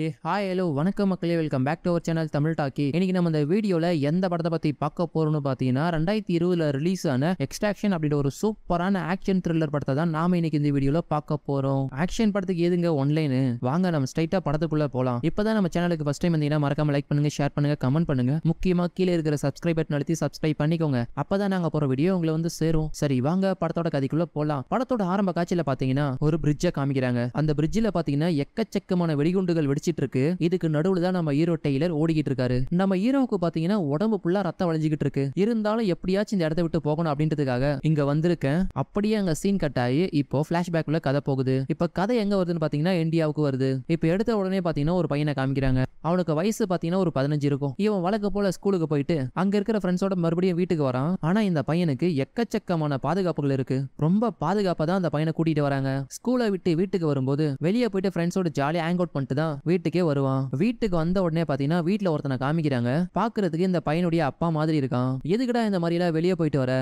ஏ hi hello வணக்கம் மக்களே welcome back to our channel Tamil talkie இன்னைக்கு நம்ம இந்த வீடியோவில் எந்த படத்தை பற்றி பார்க்க போகிறோம்னு பார்த்தீங்கன்னா ரெண்டாயிரத்தி இருபதுல ரிலீஸ் ஆன எக்ஸ்ட்ராக்ஷன் அப்படின்ற ஒரு சூப்பரான ஆக்ஷன் த்ரில்லர் படத்தை தான் நாம இன்னைக்கு இந்த வீடியோவில் பார்க்க போகிறோம் ஆக்ஷன் படத்துக்கு எதுங்க ஒன்லைனு வாங்க நம்ம ஸ்ட்ரைட்டாக படத்துக்குள்ளே போகலாம் இப்போதான் நம்ம சேனலுக்கு ஃபஸ்ட் டைம் வந்தீங்கன்னா மறக்காம லைக் பண்ணுங்க ஷேர் பண்ணுங்க கமெண்ட் பண்ணுங்க முக்கியமாக கீழே இருக்கிற சப்ஸ்கிரைப் பட்டன் அழுத்தி சப்ஸ்கிரைப் பண்ணிக்கோங்க அப்பதான் நாங்கள் போகிற வீடியோ உங்களை வந்து சேரும் சரி வாங்க படத்தோட கதைக்குள்ளே போகலாம் படத்தோட ஆரம்ப காட்சியில் பார்த்தீங்கன்னா ஒரு பிரிட்ஜை காமிக்கிறாங்க அந்த பிரிட்ஜில் பார்த்தீங்கன்னா எக்கச்சக்கமான வெடிகுண்டுகள் வெடிச்சு அடிச்சிட்டு இருக்கு இதுக்கு நடுவுல தான் நம்ம ஹீரோ டெய்லர் ஓடிக்கிட்டு இருக்காரு நம்ம ஹீரோவுக்கு பாத்தீங்கன்னா உடம்பு ஃபுல்லா ரத்தம் வளைஞ்சிக்கிட்டு இருக்கு இருந்தாலும் எப்படியாச்சும் இந்த இடத்த விட்டு போகணும் அப்படின்றதுக்காக இங்க வந்திருக்கேன் அப்படியே அங்க சீன் கட் ஆகி இப்போ உள்ள கதை போகுது இப்ப கதை எங்க வருதுன்னு பாத்தீங்கன்னா இந்தியாவுக்கு வருது இப்ப எடுத்த உடனே பாத்தீங்கன்னா ஒரு பையனை காமிக்கிறாங்க அவனுக்கு வயசு பாத்தீங்கன்னா ஒரு பதினஞ்சு இருக்கும் இவன் வழக்கு போல ஸ்கூலுக்கு போயிட்டு அங்க இருக்கிற ஃப்ரெண்ட்ஸோட மறுபடியும் வீட்டுக்கு வரான் ஆனா இந்த பையனுக்கு எக்கச்சக்கமான பாதுகாப்புகள் இருக்கு ரொம்ப பாதுகாப்பா தான் அந்த பையனை கூட்டிட்டு வராங்க ஸ்கூலை விட்டு வீட்டுக்கு வரும்போது வெளியே போயிட்டு ஃப்ரெண்ட்ஸோட ஜாலியா ஹேங் அவுட் பண்ணிட்டு தான் வீட்டுக்கே வருவான் வீட்டுக்கு வந்த உடனே பாத்தீங்கன்னா வீட்டுல ஒருத்தனை காமிக்கிறாங்க பாக்குறதுக்கு இந்த பையனுடைய அப்பா மாதிரி இருக்கான் எதுக்குடா இந்த மாதிரி எல்லாம் வெளியே போயிட்டு வர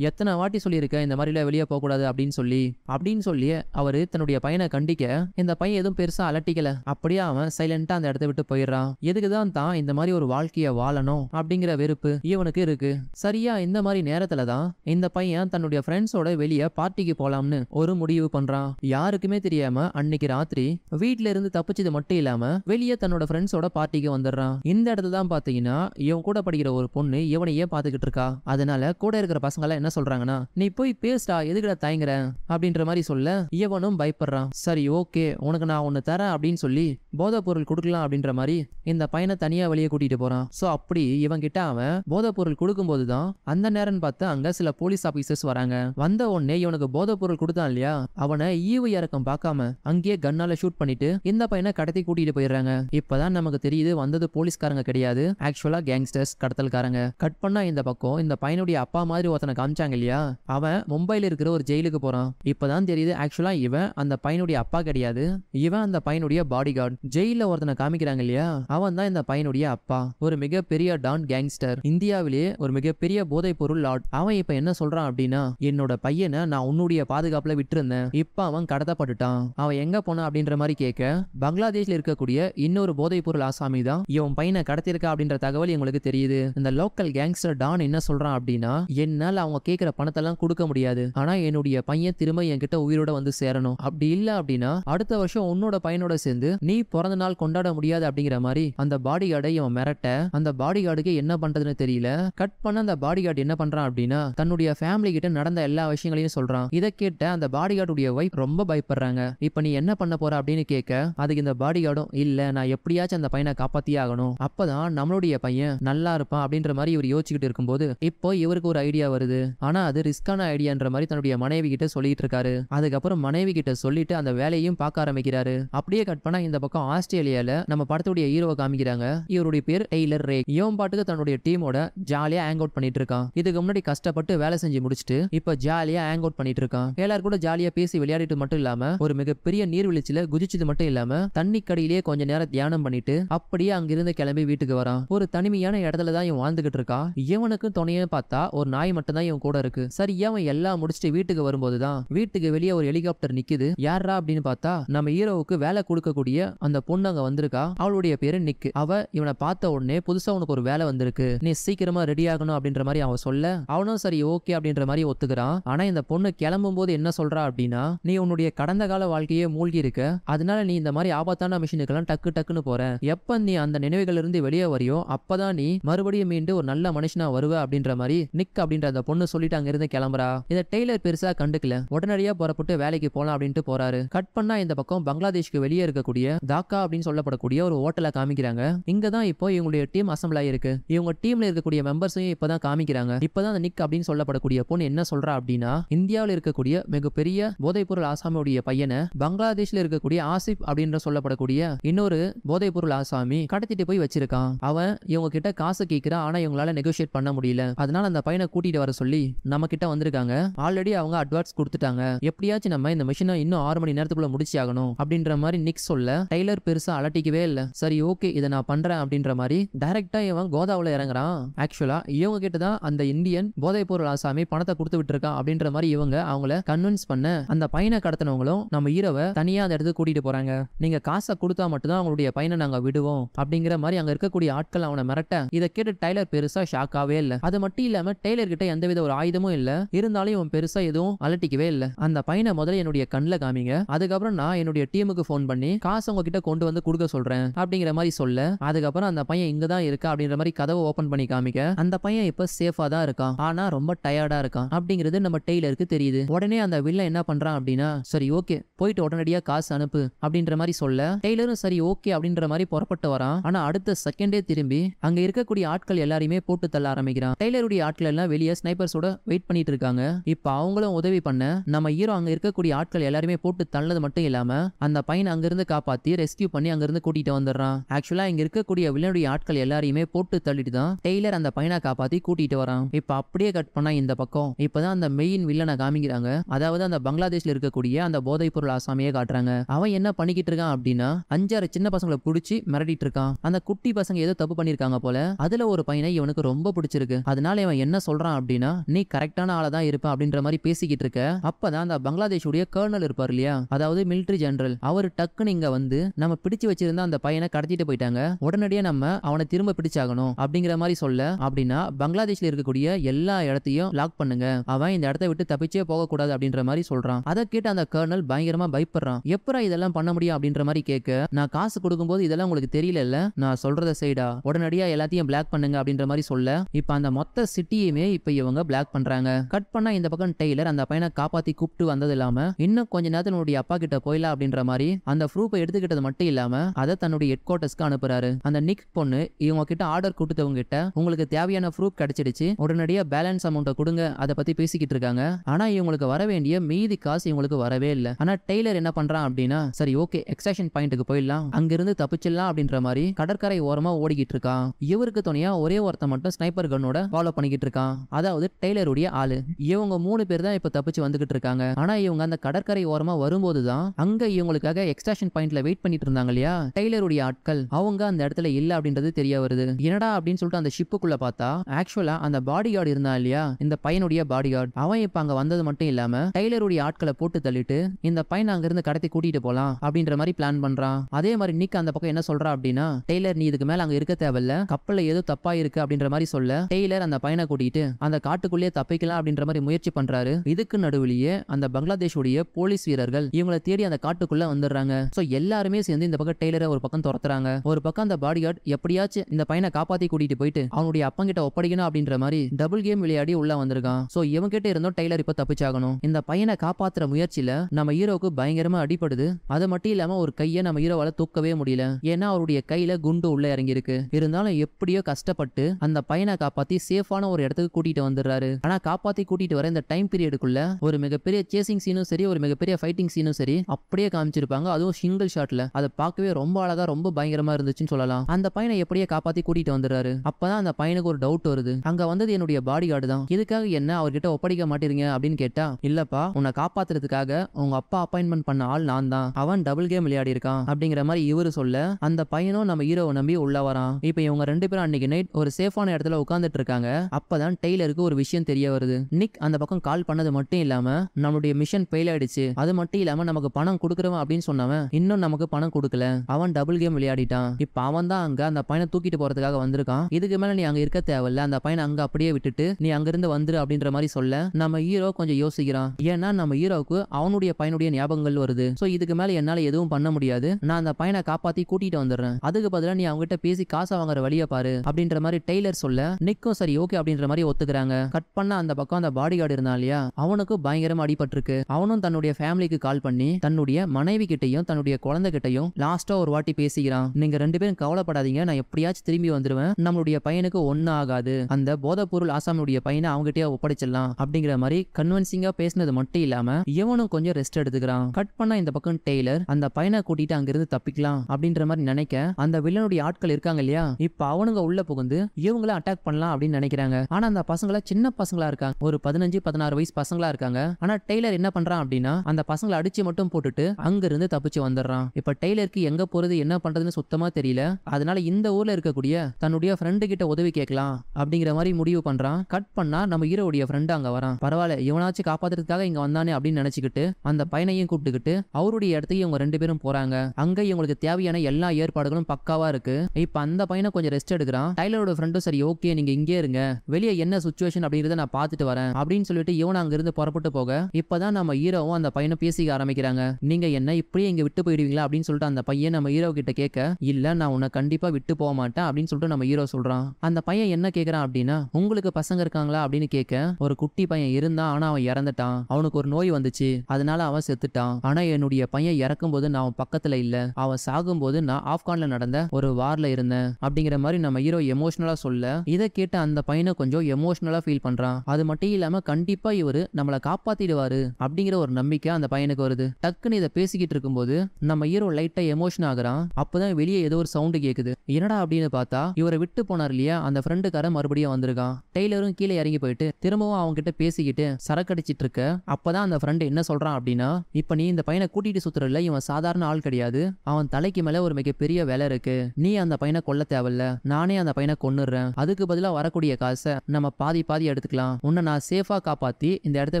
எத்தனை வாட்டி சொல்லியிருக்க இந்த மாதிரி எல்லாம் வெளியே போக கூடாது அப்படின்னு சொல்லி அப்படின்னு சொல்லி அவரு தன்னுடைய பையனை கண்டிக்க இந்த பையன் எதுவும் பெருசா அலட்டிக்கல அப்படியே அவன் சைலண்டா அந்த இடத்த விட்டு போயிடுறான் எதுக்குதான் தான் இந்த மாதிரி ஒரு வாழ்க்கைய வாழணும் அப்படிங்கிற வெறுப்பு இவனுக்கு இருக்கு சரியா இந்த மாதிரி நேரத்துல தான் இந்த பையன் தன்னுடைய ஃப்ரெண்ட்ஸோட வெளியே பார்ட்டிக்கு போலாம்னு ஒரு முடிவு பண்றான் யாருக்குமே தெரியாம அன்னைக்கு ராத்திரி வீட்டுல இருந்து தப்பிச்சது மட்டும் இல்லாம இல்லாம வெளியே தன்னோட ஃப்ரெண்ட்ஸோட பார்ட்டிக்கு வந்துடுறான் இந்த இடத்துல தான் பாத்தீங்கன்னா இவன் கூட படிக்கிற ஒரு பொண்ணு இவனையே பாத்துக்கிட்டு இருக்கா அதனால கூட இருக்கிற பசங்க எல்லாம் என்ன சொல்றாங்கன்னா நீ போய் பேசுடா எதுக்கிட தயங்குற அப்படின்ற மாதிரி சொல்ல இவனும் பயப்படுறான் சரி ஓகே உனக்கு நான் ஒண்ணு தரேன் அப்படின்னு சொல்லி போதை பொருள் கொடுக்கலாம் அப்படின்ற மாதிரி இந்த பையனை தனியா வெளியே கூட்டிட்டு போறான் சோ அப்படி இவன் கிட்ட அவன் போதை பொருள் கொடுக்கும் போதுதான் அந்த நேரம் பார்த்து அங்க சில போலீஸ் ஆபீசர்ஸ் வராங்க வந்த உடனே இவனுக்கு போதை பொருள் கொடுத்தான் இல்லையா அவனை ஈவு இறக்கம் பார்க்காம அங்கேயே கன்னால ஷூட் பண்ணிட்டு இந்த பையனை கடத்தி கூட்டிட்டு வெளியில போயிடுறாங்க இப்பதான் நமக்கு தெரியுது வந்தது போலீஸ்காரங்க கிடையாது ஆக்சுவலா கேங்ஸ்டர்ஸ் கடத்தல்காரங்க கட் பண்ணா இந்த பக்கம் இந்த பையனுடைய அப்பா மாதிரி ஒருத்தனை காமிச்சாங்க இல்லையா அவன் மும்பையில் இருக்கிற ஒரு ஜெயிலுக்கு போறான் இப்பதான் தெரியுது ஆக்சுவலா இவன் அந்த பையனுடைய அப்பா கிடையாது இவன் அந்த பையனுடைய பாடி கார்டு ஜெயில ஒருத்தனை காமிக்கிறாங்க இல்லையா அவன் தான் இந்த பையனுடைய அப்பா ஒரு மிகப்பெரிய டான் கேங்ஸ்டர் இந்தியாவிலேயே ஒரு மிகப்பெரிய போதைப் பொருள் லாட் அவன் இப்ப என்ன சொல்றான் அப்படின்னா என்னோட பையனை நான் உன்னுடைய பாதுகாப்புல விட்டு இருந்தேன் இப்ப அவன் கடத்தப்பட்டுட்டான் அவன் எங்க போனான் அப்படின்ற மாதிரி கேட்க பங்களாதேஷ்ல இருக்க இருக்கக்கூடிய இன்னொரு போதைப் பொருள் ஆசாமி தான் இவன் பையனை கடத்திருக்கா அப்படின்ற தகவல் எங்களுக்கு தெரியுது இந்த லோக்கல் கேங்ஸ்டர் டான் என்ன சொல்றான் அப்படின்னா என்னால் அவங்க கேட்கிற பணத்தெல்லாம் கொடுக்க முடியாது ஆனா என்னுடைய பையன் திரும்ப என்கிட்ட உயிரோட வந்து சேரணும் அப்படி இல்ல அப்படின்னா அடுத்த வருஷம் உன்னோட பையனோட சேர்ந்து நீ பிறந்த நாள் கொண்டாட முடியாது அப்படிங்கிற மாதிரி அந்த பாடி கார்டை இவன் மிரட்ட அந்த பாடி கார்டுக்கு என்ன பண்றதுன்னு தெரியல கட் பண்ண அந்த பாடி கார்டு என்ன பண்றான் அப்படின்னா தன்னுடைய ஃபேமிலி கிட்ட நடந்த எல்லா விஷயங்களையும் சொல்றான் இதை கேட்ட அந்த பாடி கார்டுடைய ஒய்ஃப் ரொம்ப பயப்படுறாங்க இப்ப நீ என்ன பண்ண போற அப்படின்னு கேட்க அதுக்கு இந்த பாடி கார்டும் இல்லை நான் எப்படியாச்சும் அந்த பையனை காப்பாற்றியே ஆகணும் அப்பதான் நம்மளுடைய பையன் நல்லா இருப்பான் அப்படின்ற மாதிரி இவர் யோசிச்சுக்கிட்டு இருக்கும்போது இப்போ இவருக்கு ஒரு ஐடியா வருது ஆனால் அது ரிஸ்கான ஐடியான்ற மாதிரி தன்னுடைய மனைவி கிட்ட சொல்லிட்டு இருக்காரு அதுக்கப்புறம் மனைவி கிட்ட சொல்லிட்டு அந்த வேலையும் பார்க்க ஆரம்பிக்கிறாரு அப்படியே கட் பண்ணா இந்த பக்கம் ஆஸ்திரேலியால நம்ம படத்துடைய ஹீரோ காமிக்கிறாங்க இவருடைய பேர் டெய்லர் ரேக் இவன் பாட்டுக்கு தன்னுடைய டீமோட ஜாலியா ஹேங் அவுட் பண்ணிட்டு இருக்கான் இதுக்கு முன்னாடி கஷ்டப்பட்டு வேலை செஞ்சு முடிச்சுட்டு இப்ப ஜாலியா ஹேங் அவுட் பண்ணிட்டு இருக்கான் எல்லாரும் கூட ஜாலியா பேசி விளையாடிட்டு மட்டும் இல்லாம ஒரு மிகப்பெரிய நீர்வீழ்ச்சியில குதிச்சது மட்டும் இல்லாம தண்ணி கடையிலேயே அப்படியே கொஞ்ச நேரம் தியானம் பண்ணிட்டு அப்படியே அங்கிருந்து கிளம்பி வீட்டுக்கு வரான் ஒரு தனிமையான இடத்துல தான் இவன் வாழ்ந்துகிட்டு இருக்கா இவனுக்கு துணையே பார்த்தா ஒரு நாய் மட்டும் தான் இவன் கூட இருக்கு சரி அவன் எல்லாம் முடிச்சுட்டு வீட்டுக்கு வரும்போது தான் வீட்டுக்கு வெளியே ஒரு ஹெலிகாப்டர் நிக்குது யாரா அப்படின்னு பார்த்தா நம்ம ஹீரோவுக்கு வேலை கொடுக்கக்கூடிய அந்த பொண்ணு அங்க வந்திருக்கா அவளுடைய பேரு நிக்கு அவ இவனை பார்த்த உடனே புதுசா உனக்கு ஒரு வேலை வந்திருக்கு நீ சீக்கிரமா ரெடி ஆகணும் அப்படின்ற மாதிரி அவன் சொல்ல அவனும் சரி ஓகே அப்படின்ற மாதிரி ஒத்துக்கிறான் ஆனா இந்த பொண்ணு கிளம்பும் போது என்ன சொல்றா அப்படின்னா நீ உன்னுடைய கடந்த கால வாழ்க்கையே மூழ்கி இருக்க அதனால நீ இந்த மாதிரி ஆபத்தான மிஷினுக்கு இடத்துக்கெல்லாம் டக்கு டக்குன்னு போறேன் எப்ப நீ அந்த நினைவுகள் இருந்து வெளியே வரையோ அப்பதான் நீ மறுபடியும் மீண்டு ஒரு நல்ல மனுஷனா வருவ அப்படின்ற மாதிரி நிக் அப்படின்ற அந்த பொண்ணு சொல்லிட்டு அங்கிருந்து கிளம்புறா இதை டெய்லர் பெருசா கண்டுக்கல உடனடியா புறப்பட்டு வேலைக்கு போலாம் அப்படின்ட்டு போறாரு கட் பண்ணா இந்த பக்கம் பங்களாதேஷ்க்கு வெளியே இருக்கக்கூடிய தாக்கா அப்படின்னு சொல்லப்படக்கூடிய ஒரு ஹோட்டலை காமிக்கிறாங்க இங்க தான் இப்போ இவங்களுடைய டீம் அசம்பிள் ஆயிருக்கு இவங்க டீம்ல இருக்கக்கூடிய மெம்பர்ஸையும் இப்பதான் காமிக்கிறாங்க இப்பதான் அந்த நிக் அப்படின்னு சொல்லப்படக்கூடிய பொண்ணு என்ன சொல்றா அப்படின்னா இந்தியாவில் இருக்கக்கூடிய மிகப்பெரிய போதைப்பொருள் ஆசாமியுடைய பையனை பங்களாதேஷ்ல இருக்கக்கூடிய ஆசிப் அப்படின்ற சொல்லப்படக்கூடிய இன்னொரு போதை பொருள் ஆசாமி கடத்திட்டு போய் வச்சிருக்கான் அவன் இவங்க கிட்ட காசு கேட்கிறான் ஆனா இவங்களால நெகோசியேட் பண்ண முடியல அதனால அந்த பையனை கூட்டிட்டு வர சொல்லி நம்ம கிட்ட வந்திருக்காங்க ஆல்ரெடி அவங்க அட்வான்ஸ் கொடுத்துட்டாங்க எப்படியாச்சும் நம்ம இந்த மிஷினை இன்னும் ஆறு மணி நேரத்துக்குள்ள முடிச்சு ஆகணும் அப்படின்ற மாதிரி நிக் சொல்ல டெய்லர் பெருசா அலட்டிக்கவே இல்ல சரி ஓகே இதை நான் பண்றேன் அப்படின்ற மாதிரி டைரக்டா இவன் கோதாவில இறங்குறான் ஆக்சுவலா இவங்க கிட்ட தான் அந்த இந்தியன் போதை பொருள் ஆசாமி பணத்தை கொடுத்து விட்டுருக்கான் அப்படின்ற மாதிரி இவங்க அவங்கள கன்வின்ஸ் பண்ண அந்த பையனை கடத்தினவங்களும் நம்ம ஈரவை தனியா அந்த இடத்துக்கு கூட்டிட்டு போறாங்க நீங்க காசை கொடுத்தா மட்டும்தான் அவங்களுடைய பையனை நாங்க விடுவோம் அப்படிங்கிற மாதிரி அங்க இருக்கக்கூடிய ஆட்கள் அவனை மிரட்ட இதை கேட்டு டைலர் பெருசா ஷாக்காவே இல்ல அது மட்டும் இல்லாம டெய்லர் கிட்ட எந்தவித ஒரு ஆயுதமும் இல்ல இருந்தாலும் இவன் பெருசா எதுவும் அலட்டிக்கவே இல்ல அந்த பையனை முதல்ல என்னுடைய கண்ணில் காமிங்க அதுக்கப்புறம் நான் என்னுடைய டீமுக்கு ஃபோன் பண்ணி காசு உங்ககிட்ட கொண்டு வந்து கொடுக்க சொல்றேன் அப்படிங்கிற மாதிரி சொல்ல அதுக்கப்புறம் அந்த பையன் இங்க தான் இருக்கா அப்படின்ற மாதிரி கதவை ஓப்பன் பண்ணி காமிக்க அந்த பையன் இப்போ சேஃபா தான் இருக்கான் ஆனா ரொம்ப டயர்டா இருக்கான் அப்படிங்கிறது நம்ம டெய்லருக்கு தெரியுது உடனே அந்த வில்ல என்ன பண்றான் அப்படின்னா சரி ஓகே போயிட்டு உடனடியா காசு அனுப்பு அப்படின்ற மாதிரி சொல்ல டெய்லர் இவனும் சரி ஓகே அப்படின்ற மாதிரி புறப்பட்டு வரான் ஆனா அடுத்த செகண்டே திரும்பி அங்க இருக்கக்கூடிய ஆட்கள் எல்லாரையுமே போட்டு தள்ள ஆரம்பிக்கிறான் டெய்லருடைய ஆட்கள் எல்லாம் வெளியே ஸ்னைப்பர்ஸோட வெயிட் பண்ணிட்டு இருக்காங்க இப்ப அவங்களும் உதவி பண்ண நம்ம ஹீரோ அங்க இருக்கக்கூடிய ஆட்கள் எல்லாருமே போட்டு தள்ளது மட்டும் இல்லாம அந்த பையன் அங்கிருந்து காப்பாத்தி ரெஸ்கியூ பண்ணி அங்கிருந்து கூட்டிட்டு வந்துடுறான் ஆக்சுவலா இங்க இருக்கக்கூடிய வில்லனுடைய ஆட்கள் எல்லாரையுமே போட்டு தள்ளிட்டு தான் டெய்லர் அந்த பையனை காப்பாத்தி கூட்டிட்டு வரான் இப்ப அப்படியே கட் பண்ணா இந்த பக்கம் இப்பதான் அந்த மெயின் வில்லனை காமிக்கிறாங்க அதாவது அந்த பங்களாதேஷ்ல இருக்கக்கூடிய அந்த போதைப் பொருள் ஆசாமியே காட்டுறாங்க அவன் என்ன பண்ணிக்கிட்டு இருக்கான் அப்படின்னா அஞ்சாறு சின்ன பசங்களை பிடிச்சி மிரட்டிட்டு இருக்கான் அந்த குட்டி பசங்க ஏதோ தப்பு பண்ணிருக்காங்க போல அதுல ஒரு பையனை இவனுக்கு ரொம்ப பிடிச்சிருக்கு அதனால இவன் என்ன சொல்றான் அப்படின்னா நீ கரெக்டான ஆளை தான் இருப்ப அப்படின்ற மாதிரி பேசிக்கிட்டு இருக்க அப்பதான் அந்த பங்களாதேஷுடைய கர்னல் இருப்பார் இல்லையா அதாவது மிலிட்ரி ஜெனரல் அவர் டக்குன்னு இங்க வந்து நம்ம பிடிச்சு வச்சிருந்த அந்த பையனை கடத்திட்டு போயிட்டாங்க உடனடியே நம்ம அவனை திரும்ப பிடிச்சாகணும் அப்படிங்கிற மாதிரி சொல்ல அப்படின்னா பங்களாதேஷ்ல இருக்கக்கூடிய எல்லா இடத்தையும் லாக் பண்ணுங்க அவன் இந்த இடத்த விட்டு தப்பிச்சே போகக்கூடாது அப்படின்ற மாதிரி சொல்றான் அதை கேட்டு அந்த கர்னல் பயங்கரமா பயப்படுறான் எப்பரா இதெல்லாம் பண்ண முடியும் அப்படின்ற மாதிரி கேட்க நான் காசு கொடுக்கும்போது இதெல்லாம் உங்களுக்கு தெரியல நான் சொல்றத சைடா உடனடியா எல்லாத்தையும் பிளாக் பண்ணுங்க அப்படின்ற மாதிரி சொல்ல இப்ப அந்த மொத்த சிட்டியுமே இப்ப இவங்க பிளாக் பண்றாங்க கட் பண்ணா இந்த பக்கம் டெய்லர் அந்த பையனை காப்பாத்தி கூப்பிட்டு வந்தது இல்லாம இன்னும் கொஞ்ச நேரத்தில் உன்னுடைய அப்பா கிட்ட போயிடலாம் அப்படின்ற மாதிரி அந்த ப்ரூஃப் எடுத்துக்கிட்டது மட்டும் இல்லாம அதை தன்னுடைய ஹெட் குவார்டர்ஸ்க்கு அனுப்புறாரு அந்த நிக் பொண்ணு இவங்க கிட்ட ஆர்டர் கொடுத்தவங்க கிட்ட உங்களுக்கு தேவையான ப்ரூஃப் கிடைச்சிடுச்சு உடனடியா பேலன்ஸ் அமௌண்ட்டை கொடுங்க அதை பத்தி பேசிக்கிட்டு இருக்காங்க ஆனா இவங்களுக்கு வர வேண்டிய மீதி காசு இவங்களுக்கு வரவே இல்லை ஆனா டெய்லர் என்ன பண்றான் அப்படின்னா சரி ஓகே எக்ஸ்ட்ராக்ஷன் பாயிண்ட்டுக்கு போய் போயிடலாம் அங்கிருந்து தப்பிச்சிடலாம் அப்படின்ற மாதிரி கடற்கரை ஓரமா ஓடிக்கிட்டு இருக்கான் இவருக்கு துணையா ஒரே ஒருத்தன் மட்டும் ஸ்னைப்பர் கன்னோட ஃபாலோ பண்ணிக்கிட்டு இருக்கான் அதாவது டெய்லருடைய ஆளு இவங்க மூணு பேர் தான் இப்ப தப்பிச்சு வந்துகிட்டு இருக்காங்க ஆனா இவங்க அந்த கடற்கரை ஓரமா வரும்போது தான் அங்க இவங்களுக்காக எக்ஸ்டாஷன் பாயிண்ட்ல வெயிட் பண்ணிட்டு இருந்தாங்க இல்லையா டெய்லருடைய ஆட்கள் அவங்க அந்த இடத்துல இல்ல அப்படின்றது தெரிய வருது என்னடா அப்படின்னு சொல்லிட்டு அந்த ஷிப்புக்குள்ள பார்த்தா ஆக்சுவலா அந்த பாடி கார்டு இருந்தா இல்லையா இந்த பையனுடைய பாடி கார்டு அவன் இப்ப அங்க வந்தது மட்டும் இல்லாம டெய்லருடைய ஆட்களை போட்டு தள்ளிட்டு இந்த பையனை அங்கிருந்து கடத்தி கூட்டிட்டு போலாம் அப்படின்ற மாதிரி பிளான் பண்றான் அதே மாதிரி நிக் அந்த பக்கம் என்ன சொல்றா அப்படின்னா டெய்லர் நீ இதுக்கு மேல அங்க இருக்க தேவையில்ல கப்பல்ல ஏதோ தப்பா இருக்கு அப்படின்ற மாதிரி சொல்ல டெய்லர் அந்த பையனை கூட்டிட்டு அந்த காட்டுக்குள்ளேயே தப்பிக்கலாம் அப்படின்ற மாதிரி முயற்சி பண்றாரு இதுக்கு நடுவிலேயே அந்த பங்களாதேஷ் உடைய போலீஸ் வீரர்கள் இவங்களை தேடி அந்த காட்டுக்குள்ள வந்துடுறாங்க சோ எல்லாருமே சேர்ந்து இந்த பக்கம் டெய்லரை ஒரு பக்கம் துரத்துறாங்க ஒரு பக்கம் அந்த பாடி கார்டு எப்படியாச்சும் இந்த பையனை காப்பாத்தி கூட்டிட்டு போயிட்டு அவனுடைய அப்பங்கிட்ட ஒப்படைக்கணும் அப்படின்ற மாதிரி டபுள் கேம் விளையாடி உள்ள வந்திருக்கான் சோ இவங்க கிட்ட இருந்தும் டெய்லர் இப்ப தப்பிச்சாகணும் இந்த பையனை காப்பாத்துற முயற்சியில நம்ம ஹீரோக்கு பயங்கரமா அடிபடுது அது மட்டும் இல்லாம ஒரு கையை நம்ம ஹீரோ அவளை தூக்கவே முடியல ஏன்னா அவருடைய கையில குண்டு உள்ள இறங்கியிருக்கு இருந்தாலும் எப்படியோ கஷ்டப்பட்டு அந்த பையனை காப்பாத்தி சேஃபான ஒரு இடத்துக்கு கூட்டிட்டு வந்துடுறாரு ஆனா காப்பாத்தி கூட்டிட்டு வர இந்த டைம் பீரியடுக்குள்ள ஒரு மிகப்பெரிய சேசிங் சீனும் சரி ஒரு மிகப்பெரிய ஃபைட்டிங் சீனும் சரி அப்படியே காமிச்சிருப்பாங்க அதுவும் சிங்கிள் ஷாட்ல அதை பார்க்கவே ரொம்ப அழகா ரொம்ப பயங்கரமா இருந்துச்சுன்னு சொல்லலாம் அந்த பையனை எப்படியே காப்பாத்தி கூட்டிட்டு வந்துடுறாரு அப்பதான் அந்த பையனுக்கு ஒரு டவுட் வருது அங்க வந்தது என்னுடைய பாடி கார்டு தான் இதுக்காக என்ன அவர்கிட்ட ஒப்படைக்க மாட்டீங்க அப்படின்னு கேட்டா இல்லப்பா உன்னை காப்பாத்துறதுக்காக உங்க அப்பா அப்பாயின்மெண்ட் பண்ண ஆள் நான் தான் அவன் டபுள் கேம் விளையாடி இருக்கான் அப்படிங்க அப்படிங்கிற மாதிரி இவர் சொல்ல அந்த பையனும் நம்ம ஹீரோவை நம்பி உள்ள வரான் இப்போ இவங்க ரெண்டு பேரும் அன்னைக்கு நைட் ஒரு சேஃபான இடத்துல உட்காந்துட்டு இருக்காங்க அப்பதான் டெய்லருக்கு ஒரு விஷயம் தெரிய வருது நிக் அந்த பக்கம் கால் பண்ணது மட்டும் இல்லாம நம்மளுடைய மிஷன் ஃபெயில் ஆயிடுச்சு அது மட்டும் இல்லாம நமக்கு பணம் கொடுக்குறவன் அப்படின்னு சொன்னவன் இன்னும் நமக்கு பணம் கொடுக்கல அவன் டபுள் கேம் விளையாடிட்டான் இப்போ அவன் தான் அங்க அந்த பையனை தூக்கிட்டு போறதுக்காக வந்திருக்கான் இதுக்கு மேல நீ அங்க இருக்க தேவையில்ல அந்த பையனை அங்க அப்படியே விட்டுட்டு நீ அங்கிருந்து வந்துரு அப்படின்ற மாதிரி சொல்ல நம்ம ஹீரோ கொஞ்சம் யோசிக்கிறான் ஏன்னா நம்ம ஹீரோவுக்கு அவனுடைய பையனுடைய ஞாபகங்கள் வருது சோ இதுக்கு மேல என்னால எதுவும் பண்ண முடியாது நான் நான் அந்த பையனை காப்பாத்தி கூட்டிட்டு வந்துடுறேன் அதுக்கு பதிலாக நீ கிட்ட பேசி காசை வாங்குற வழியை பாரு அப்படின்ற மாதிரி டெய்லர் சொல்ல நிக்கும் சரி ஓகே அப்படின்ற மாதிரி ஒத்துக்கிறாங்க கட் பண்ண அந்த பக்கம் அந்த பாடி கார்டு இருந்தா இல்லையா அவனுக்கு பயங்கரமா அடிபட்டிருக்கு அவனும் தன்னுடைய ஃபேமிலிக்கு கால் பண்ணி தன்னுடைய மனைவி கிட்டையும் தன்னுடைய குழந்தை கிட்டையும் லாஸ்டா ஒரு வாட்டி பேசிக்கிறான் நீங்க ரெண்டு பேரும் கவலைப்படாதீங்க நான் எப்படியாச்சும் திரும்பி வந்துருவேன் நம்மளுடைய பையனுக்கு ஒன்னும் ஆகாது அந்த போதைப்பொருள் ஆசாமியுடைய பையனை அவங்ககிட்டயே ஒப்படைச்சிடலாம் அப்படிங்கிற மாதிரி கன்வென்சிங்கா பேசினது மட்டும் இல்லாம இவனும் கொஞ்சம் ரெஸ்ட் எடுத்துக்கிறான் கட் பண்ண இந்த பக்கம் டெய்லர் அந்த பையனை கூட்டிட்டு அங்கிருந்து தப்பிக்கலாம் அப்படின்ற மாதிரி நினைக்க அந்த வில்லனுடைய ஆட்கள் இருக்காங்க இல்லையா இப்ப அவனுங்க உள்ள புகுந்து இவங்கள அட்டாக் பண்ணலாம் அப்படின்னு நினைக்கிறாங்க ஆனா அந்த பசங்கள சின்ன பசங்களா இருக்காங்க ஒரு பதினஞ்சு பதினாறு வயசு பசங்களா இருக்காங்க ஆனா டெய்லர் என்ன பண்றான் அப்படின்னா அந்த பசங்களை அடிச்சு மட்டும் போட்டுட்டு அங்க இருந்து தப்பிச்சு வந்துடுறான் இப்ப டெய்லருக்கு எங்க போறது என்ன பண்றதுன்னு சுத்தமா தெரியல அதனால இந்த ஊர்ல இருக்கக்கூடிய தன்னுடைய ஃப்ரெண்டு கிட்ட உதவி கேட்கலாம் அப்படிங்கிற மாதிரி முடிவு பண்றான் கட் பண்ணா நம்ம ஹீரோடைய ஃப்ரெண்ட் அங்க வரான் பரவாயில்ல இவனாச்சும் காப்பாத்துறதுக்காக இங்க வந்தானே அப்படின்னு நினைச்சுக்கிட்டு அந்த பையனையும் கூப்பிட்டுக்கிட்டு அவருடைய இடத்தையும் இவங்க ரெண்டு பேரும் போறாங்க அங்க அங்கே இவங்களுக்கு தேவையான எல்லா ஏற்பாடுகளும் பக்காவாக இருக்கு இப்போ அந்த பையனை கொஞ்சம் ரெஸ்ட் எடுக்கிறான் டைலரோட ஃப்ரெண்டும் சரி ஓகே நீங்க இங்கே இருங்க வெளியே என்ன சுச்சுவேஷன் அப்படிங்கிறத நான் பார்த்துட்டு வரேன் அப்படின்னு சொல்லிட்டு இவன் அங்கேருந்து புறப்பட்டு போக இப்பதான் நம்ம ஹீரோவும் அந்த பையனை பேசிக்க ஆரம்பிக்கிறாங்க நீங்க என்ன இப்படியே இங்க விட்டு போயிடுவீங்களா அப்படின்னு சொல்லிட்டு அந்த பையன் நம்ம ஹீரோ கிட்ட கேட்க இல்ல நான் உன்னை கண்டிப்பா விட்டு போக மாட்டேன் அப்படின்னு சொல்லிட்டு நம்ம ஹீரோ சொல்றான் அந்த பையன் என்ன கேட்குறான் அப்படின்னா உங்களுக்கு பசங்க இருக்காங்களா அப்படின்னு கேட்க ஒரு குட்டி பையன் இருந்தான் ஆனா அவன் இறந்துட்டான் அவனுக்கு ஒரு நோய் வந்துச்சு அதனால அவன் செத்துட்டான் ஆனா என்னுடைய பையன் இறக்கும் போது நான் பக்கத்துல இல்ல நினைக்கிறேன் அவன் சாகும்போது நான் ஆப்கான்ல நடந்த ஒரு வார்ல இருந்தேன் அப்படிங்கிற மாதிரி நம்ம ஹீரோ எமோஷனலா சொல்ல இதை கேட்ட அந்த பையனை கொஞ்சம் எமோஷனலா ஃபீல் பண்றான் அது மட்டும் இல்லாம கண்டிப்பா இவரு நம்மளை காப்பாத்திடுவாரு அப்படிங்கிற ஒரு நம்பிக்கை அந்த பையனுக்கு வருது டக்குன்னு இதை பேசிக்கிட்டு இருக்கும்போது நம்ம ஹீரோ லைட்டா எமோஷன் ஆகுறான் அப்பதான் வெளியே ஏதோ ஒரு சவுண்டு கேக்குது என்னடா அப்படின்னு பார்த்தா இவரை விட்டு போனார் இல்லையா அந்த ஃப்ரெண்டுக்கார மறுபடியும் வந்திருக்கான் டெய்லரும் கீழே இறங்கி போயிட்டு திரும்பவும் அவங்க கிட்ட பேசிக்கிட்டு சரக்கடிச்சிட்டு இருக்க அப்பதான் அந்த ஃப்ரெண்டு என்ன சொல்றான் அப்படின்னா இப்ப நீ இந்த பையனை கூட்டிட்டு சுத்துறல இவன் சாதாரண ஆள் கிடையாது அவன் தலைக்கு மேல ஒரு மிகப்பெரிய வேலை இருக்கு நீ அந்த பையனை கொல்ல தேவையில்ல நானே அந்த பையனை கொன்னுடுறேன் அதுக்கு பதிலாக வரக்கூடிய காசை நம்ம பாதி பாதி எடுத்துக்கலாம் உன்னை நான் சேஃபா காப்பாத்தி இந்த இடத்த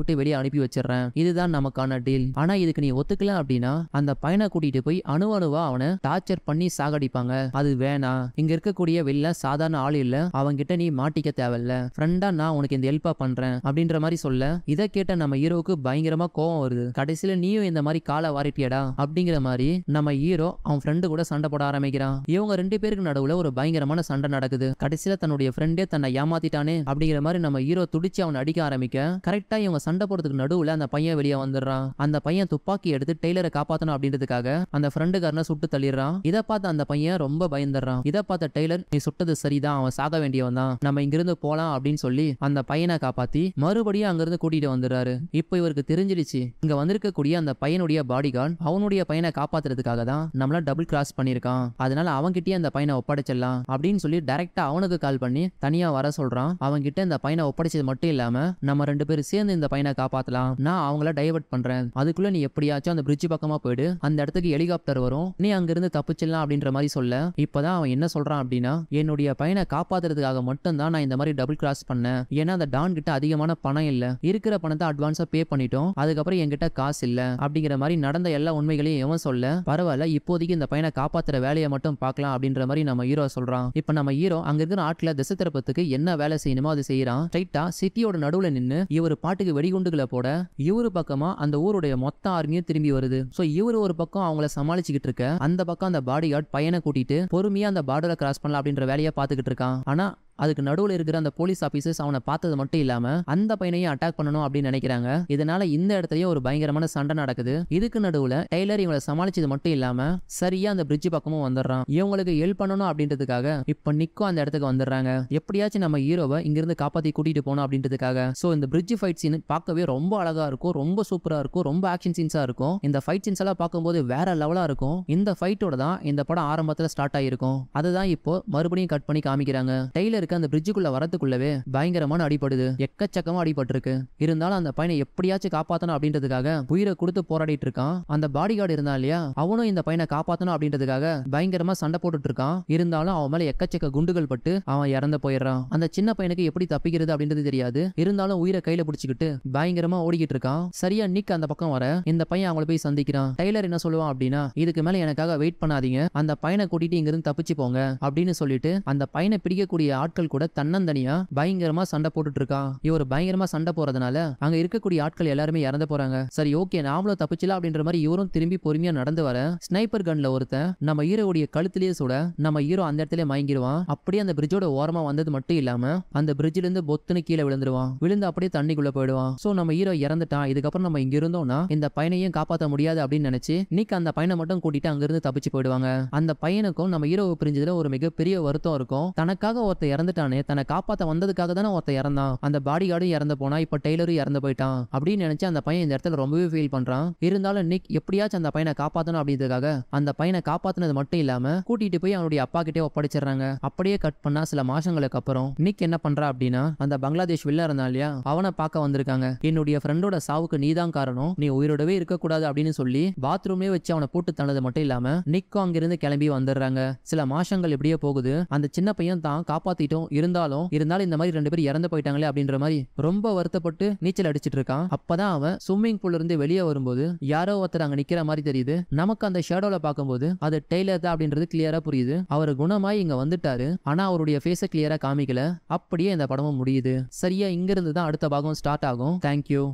விட்டு வெளியே அனுப்பி வச்சிடறேன் இதுதான் நமக்கான டீல் ஆனா இதுக்கு நீ ஒத்துக்கல அப்படின்னா அந்த பையனை கூட்டிட்டு போய் அணு அணுவா அவனை டார்ச்சர் பண்ணி சாகடிப்பாங்க அது வேணாம் இங்க இருக்கக்கூடிய வெளில சாதாரண ஆள் இல்ல கிட்ட நீ மாட்டிக்க தேவையில்ல ஃப்ரெண்டா நான் உனக்கு இந்த ஹெல்ப்பா பண்றேன் அப்படின்ற மாதிரி சொல்ல இதை கேட்ட நம்ம ஹீரோவுக்கு பயங்கரமா கோவம் வருது கடைசியில நீயும் இந்த மாதிரி காலை வாரிட்டியடா அப்படிங்கிற மாதிரி நம்ம ஹீரோ அவன் ஃப்ரெண்டு கூட சண்டை போட ஆரம்பிக்கிறான் இவங்க ரெண்டு பேருக்கு நடுவுல ஒரு பயங்கரமான சண்டை நடக்குது கடைசியில தன்னுடைய ஃப்ரெண்டே தன்னை ஏமாத்திட்டானே அப்படிங்கிற மாதிரி நம்ம ஹீரோ துடிச்சு அவன் அடிக்க ஆரம்பிக்க கரெக்டா இவங்க சண்டை போடுறதுக்கு நடுவுல அந்த பையன் வெளியே வந்துடுறான் அந்த பையன் துப்பாக்கி எடுத்து டெய்லரை காப்பாத்தணும் அப்படின்றதுக்காக அந்த ஃப்ரெண்டுக்காரனை சுட்டு தள்ளிடுறான் இதை பார்த்து அந்த பையன் ரொம்ப பயந்துடுறான் இதை பார்த்த டெய்லர் நீ சுட்டது சரிதான் அவன் சாக வேண்டியவன் தான் நம்ம இங்கிருந்து போலாம் அப்படின்னு சொல்லி அந்த பையனை காப்பாத்தி மறுபடியும் அங்கிருந்து கூட்டிட்டு வந்துடுறாரு இப்போ இவருக்கு தெரிஞ்சிடுச்சு இங்க வந்திருக்கக்கூடிய அந்த பையனுடைய பாடி கார்டு அவனுடைய பையனை காப்பாத்துறதுக்காக தான் நம்மள டபுள் கிராஸ் பண்ணியிருக்கான் அதனால அவன்கிட்டயே அந்த பையனை ஒப்படைச்சிடலாம் அப்படின்னு சொல்லி டைரக்டா அவனுக்கு கால் பண்ணி தனியா வர சொல்றான் அவன்கிட்ட இந்த பையனை ஒப்படைச்சது மட்டும் இல்லாம நம்ம ரெண்டு பேரும் சேர்ந்து இந்த பையனை காப்பாத்தலாம் நான் அவங்கள டைவர்ட் பண்றேன் அதுக்குள்ள நீ எப்படியாச்சும் அந்த பிரிட்ஜ் பக்கமா போயிடு அந்த இடத்துக்கு ஹெலிகாப்டர் வரும் நீ அங்கிருந்து தப்பிச்சிடலாம் அப்படின்ற மாதிரி சொல்ல இப்பதான் அவன் என்ன சொல்றான் அப்படின்னா என்னுடைய பையனை காப்பாத்துறதுக்காக மட்டும் தான் நான் இந்த மாதிரி டபுள் கிராஸ் பண்ணேன் ஏன்னா அந்த டான் கிட்ட அதிகமான பணம் இல்ல இருக்கிற பணத்தை அட்வான்ஸா பே பண்ணிட்டோம் அதுக்கப்புறம் என்கிட்ட காசு இல்ல அப்படிங்கிற மாதிரி நடந்த எல்லா உண்மைகளையும் எவன் சொல்ல பரவாயில்ல பரவாயில்ல இப்போதைக்கு இந்த பையனை காப்பாத்துற வேலையை மட்டும் பார்க்கலாம் அப்படின்ற மாதிரி நம்ம ஹீரோ சொல்றான் இப்ப நம்ம ஹீரோ அங்க இருக்கிற நாட்டுல திசை திருப்பத்துக்கு என்ன வேலை செய்யணுமோ அது செய்யறான் ஸ்ட்ரைட்டா சிட்டியோட நடுவுல நின்னு இவர் பாட்டுக்கு வெடிகுண்டுகளை போட இவரு பக்கமா அந்த ஊருடைய மொத்த ஆர்மியும் திரும்பி வருது சோ இவரு ஒரு பக்கம் அவங்கள சமாளிச்சுக்கிட்டு இருக்க அந்த பக்கம் அந்த பாடி கார்டு பையனை கூட்டிட்டு பொறுமையா அந்த பார்டரை கிராஸ் பண்ணலாம் அப்படின்ற வேலையை பார்த்துக்கிட்டு இருக்கான் ஆனா அதுக்கு நடுவில் இருக்கிற அந்த போலீஸ் ஆஃபீஸர்ஸ் அவனை பார்த்தது மட்டும் இல்லாம அந்த பையனையும் அட்டாக் பண்ணணும் அப்படின்னு நினைக்கிறாங்க இதனால இந்த இடத்துலயே ஒரு பயங்கரமான சண்டை நடக்குது இதுக்கு நடுவுல டெய்லர் இவங்களை சமாளிச்சது மட்டும் இல்லாம சரியா அந்த பிரிட்ஜ் பக்கமும் வந்துடுறான் இவங்களுக்கு ஹெல்ப் பண்ணணும் அப்படின்றதுக்காக இப்ப நிக்கோ அந்த இடத்துக்கு வந்துடுறாங்க எப்படியாச்சும் நம்ம ஹீரோவை இங்கிருந்து காப்பாத்தி கூட்டிட்டு போனோம் அப்படின்றதுக்காக சோ இந்த பிரிட்ஜ் ஃபைட் சீன் பார்க்கவே ரொம்ப அழகா இருக்கும் ரொம்ப சூப்பரா இருக்கும் ரொம்ப ஆக்ஷன் சீன்ஸா இருக்கும் இந்த ஃபைட் சீன்ஸ் எல்லாம் பார்க்கும்போது வேற லெவலா இருக்கும் இந்த ஃபைட்டோட தான் இந்த படம் ஆரம்பத்துல ஸ்டார்ட் ஆயிருக்கும் அதுதான் இப்போ மறுபடியும் கட் பண்ணி காமிக்கிறாங்க டெய்லர் இருக்க அந்த பிரிட்ஜுக்குள்ள வரத்துக்குள்ளவே பயங்கரமான அடிபடுது எக்கச்சக்கமா அடிபட்டிருக்கு இருந்தாலும் அந்த பையனை எப்படியாச்சும் காப்பாத்தணும் அப்படின்றதுக்காக உயிரை கொடுத்து போராடிட்டு இருக்கான் அந்த பாடி கார்டு இருந்தா இல்லையா அவனும் இந்த பையனை காப்பாத்தணும் அப்படின்றதுக்காக பயங்கரமா சண்டை போட்டுட்டு இருக்கான் இருந்தாலும் அவன் மேல எக்கச்சக்க குண்டுகள் பட்டு அவன் இறந்து போயிடுறான் அந்த சின்ன பையனுக்கு எப்படி தப்பிக்கிறது அப்படின்றது தெரியாது இருந்தாலும் உயிரை கையில பிடிச்சிக்கிட்டு பயங்கரமா ஓடிக்கிட்டு இருக்கான் சரியா நிக்க அந்த பக்கம் வர இந்த பையன் அவங்களை போய் சந்திக்கிறான் டெய்லர் என்ன சொல்லுவான் அப்படின்னா இதுக்கு மேல எனக்காக வெயிட் பண்ணாதீங்க அந்த பையனை கூட்டிட்டு இங்கிருந்து தப்பிச்சு போங்க அப்படின்னு சொல்லிட்டு அந்த பையனை பிடிக்கக்கூடிய ஆட்கள் ஆட்கள் கூட தன்னந்தனியா பயங்கரமா சண்டை போட்டுட்டு இருக்கான் இவர் பயங்கரமா சண்டை போறதுனால அங்க இருக்கக்கூடிய ஆட்கள் எல்லாருமே இறந்து போறாங்க சரி ஓகே நாமளும் தப்பிச்சலாம் அப்படின்ற மாதிரி இவரும் திரும்பி பொறுமையா நடந்து வர ஸ்னைப்பர் கன்ல ஒருத்தன் நம்ம ஹீரோடைய கழுத்திலேயே சூட நம்ம ஹீரோ அந்த இடத்துல மயங்கிடுவான் அப்படியே அந்த பிரிட்ஜோட ஓரமா வந்தது மட்டும் இல்லாம அந்த பிரிட்ஜ்ல இருந்து பொத்துன்னு கீழே விழுந்துருவான் விழுந்து அப்படியே தண்ணிக்குள்ள போயிடுவான் சோ நம்ம ஹீரோ இறந்துட்டான் இதுக்கப்புறம் நம்ம இங்க இருந்தோம்னா இந்த பையனையும் காப்பாற்ற முடியாது அப்படின்னு நினைச்சு நிக் அந்த பையனை மட்டும் கூட்டிட்டு அங்கிருந்து தப்பிச்சு போயிடுவாங்க அந்த பையனுக்கும் நம்ம ஹீரோவை பிரிஞ்சதுல ஒரு மிகப்பெரிய வருத்தம் இருக்கும் தனக்காக ஒருத்தர் இறந்து இறந்துட்டானே தன்னை காப்பாத்த வந்ததுக்காக தானே ஒருத்த இறந்தான் அந்த பாடி கார்டும் இறந்து போனா இப்ப டெய்லரும் இறந்து போயிட்டான் அப்படின்னு நினைச்சு அந்த பையன் இந்த இடத்துல ரொம்பவே ஃபீல் பண்றான் இருந்தாலும் நிக் எப்படியாச்சும் அந்த பையனை காப்பாத்தணும் அப்படின்றதுக்காக அந்த பையனை காப்பாத்தினது மட்டும் இல்லாம கூட்டிட்டு போய் அவனுடைய அப்பா கிட்டே ஒப்படைச்சிடுறாங்க அப்படியே கட் பண்ணா சில மாசங்களுக்கு அப்புறம் நிக் என்ன பண்றா அப்படின்னா அந்த பங்களாதேஷ் வில்ல இருந்தா இல்லையா அவனை பார்க்க வந்திருக்காங்க என்னுடைய ஃப்ரெண்டோட சாவுக்கு நீதான் காரணம் நீ உயிரோடவே இருக்கக்கூடாது அப்படின்னு சொல்லி பாத்ரூம்லயே வச்சு அவனை போட்டு தனது மட்டும் இல்லாம நிக்கும் அங்கிருந்து கிளம்பி வந்துடுறாங்க சில மாசங்கள் இப்படியே போகுது அந்த சின்ன பையன் தான் காப்பாத்திட்டு ஆயிட்டோம் இருந்தாலும் இருந்தாலும் இந்த மாதிரி ரெண்டு பேர் இறந்து போயிட்டாங்களே அப்படின்ற மாதிரி ரொம்ப வருத்தப்பட்டு நீச்சல் அடிச்சிட்டு இருக்கான் அப்பதான் அவன் ஸ்விம்மிங் பூல்ல இருந்து வெளியே வரும்போது யாரோ ஒருத்தர் அங்க நிக்கிற மாதிரி தெரியுது நமக்கு அந்த ஷேடோல பார்க்கும்போது அது டெய்லர் தான் அப்படின்றது கிளியரா புரியுது அவர் குணமாய் இங்க வந்துட்டாரு ஆனா அவருடைய ஃபேஸை கிளியரா காமிக்கல அப்படியே இந்த படமும் முடியுது சரியா இங்கிருந்து தான் அடுத்த பாகம் ஸ்டார்ட் ஆகும் தேங்க்யூ